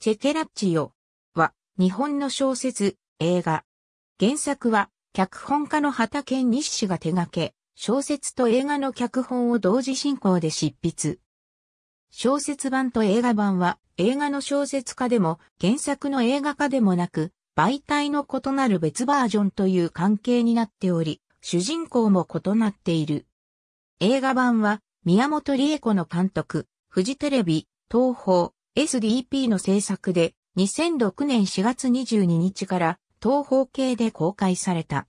チェケラッチよは日本の小説、映画。原作は脚本家の畑健日氏が手掛け、小説と映画の脚本を同時進行で執筆。小説版と映画版は映画の小説家でも原作の映画家でもなく、媒体の異なる別バージョンという関係になっており、主人公も異なっている。映画版は宮本理恵子の監督、フジテレビ、東宝、SDP の制作で2006年4月22日から東方系で公開された。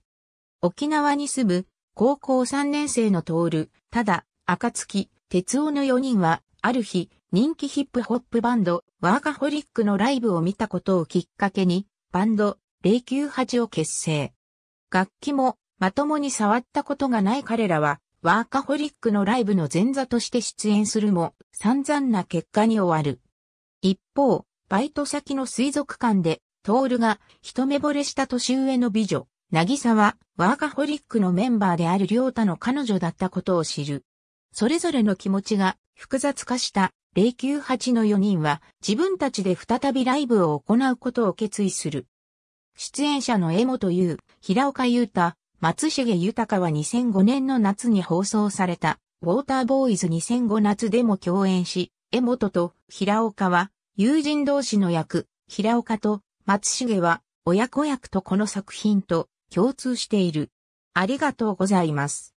沖縄に住む高校3年生のトール、ただ、暁、哲夫の4人は、ある日、人気ヒップホップバンド、ワーカホリックのライブを見たことをきっかけに、バンド、098を結成。楽器も、まともに触ったことがない彼らは、ワーカホリックのライブの前座として出演するも、散々な結果に終わる。一方、バイト先の水族館で、トールが一目惚れした年上の美女、なぎさはワーカホリックのメンバーであるりょうたの彼女だったことを知る。それぞれの気持ちが複雑化した098の4人は自分たちで再びライブを行うことを決意する。出演者の江本優、平岡優太、松重豊は2005年の夏に放送されたウォーターボーイズ2005夏でも共演し、江本と平岡は友人同士の役、平岡と松重は親子役とこの作品と共通している。ありがとうございます。